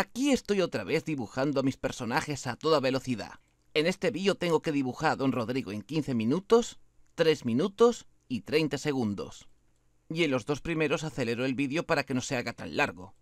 Aquí estoy otra vez dibujando a mis personajes a toda velocidad. En este vídeo tengo que dibujar a Don Rodrigo en 15 minutos, 3 minutos y 30 segundos. Y en los dos primeros acelero el vídeo para que no se haga tan largo.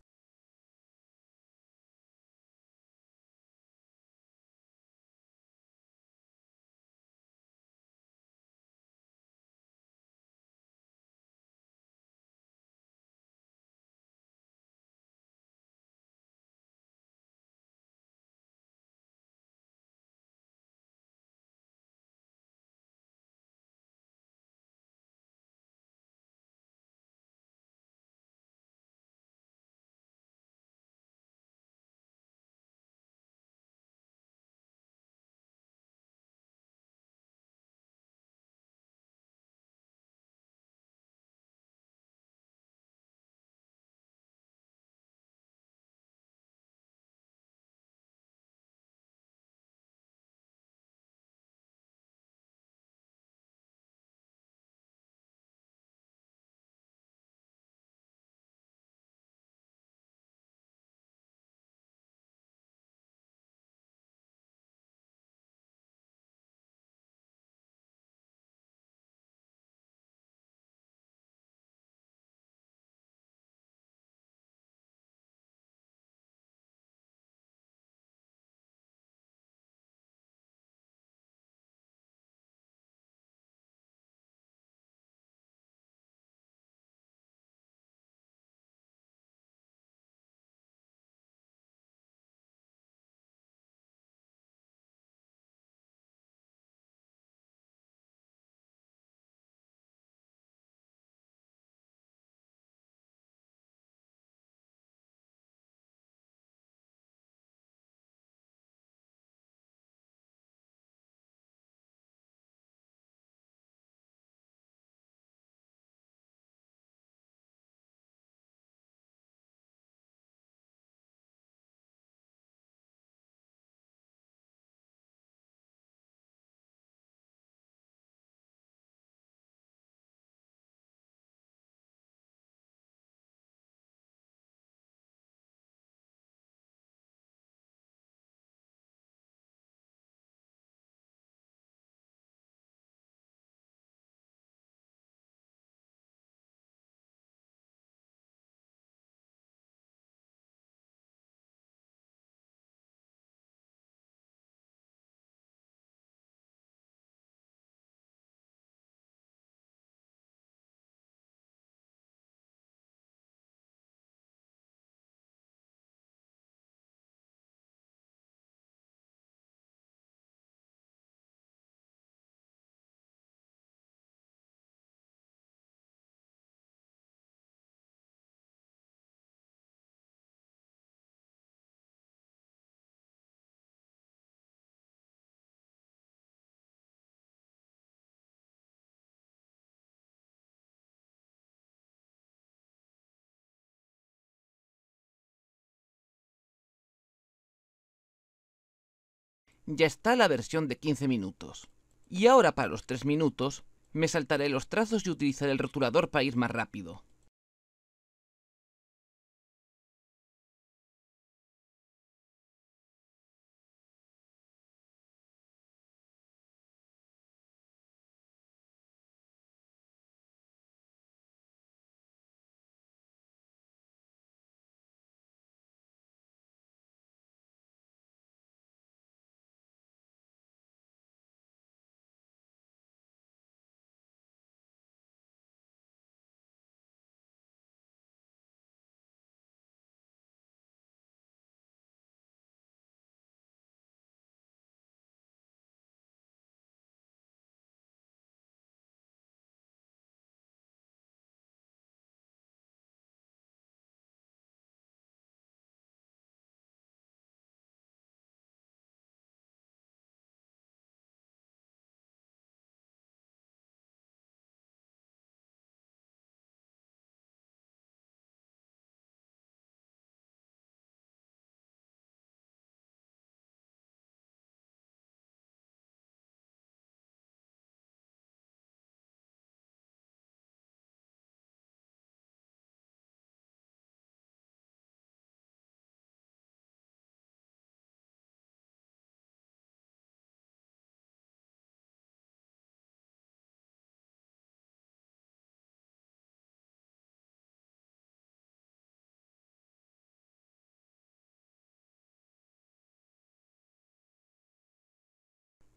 ya está la versión de 15 minutos. Y ahora para los 3 minutos, me saltaré los trazos y utilizaré el rotulador para ir más rápido.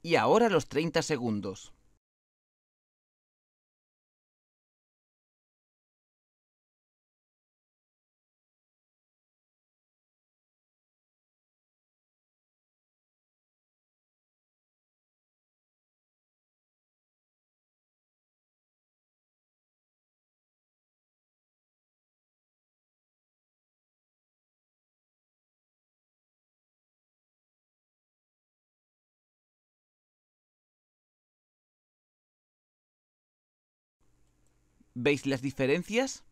y ahora los 30 segundos. veis las diferencias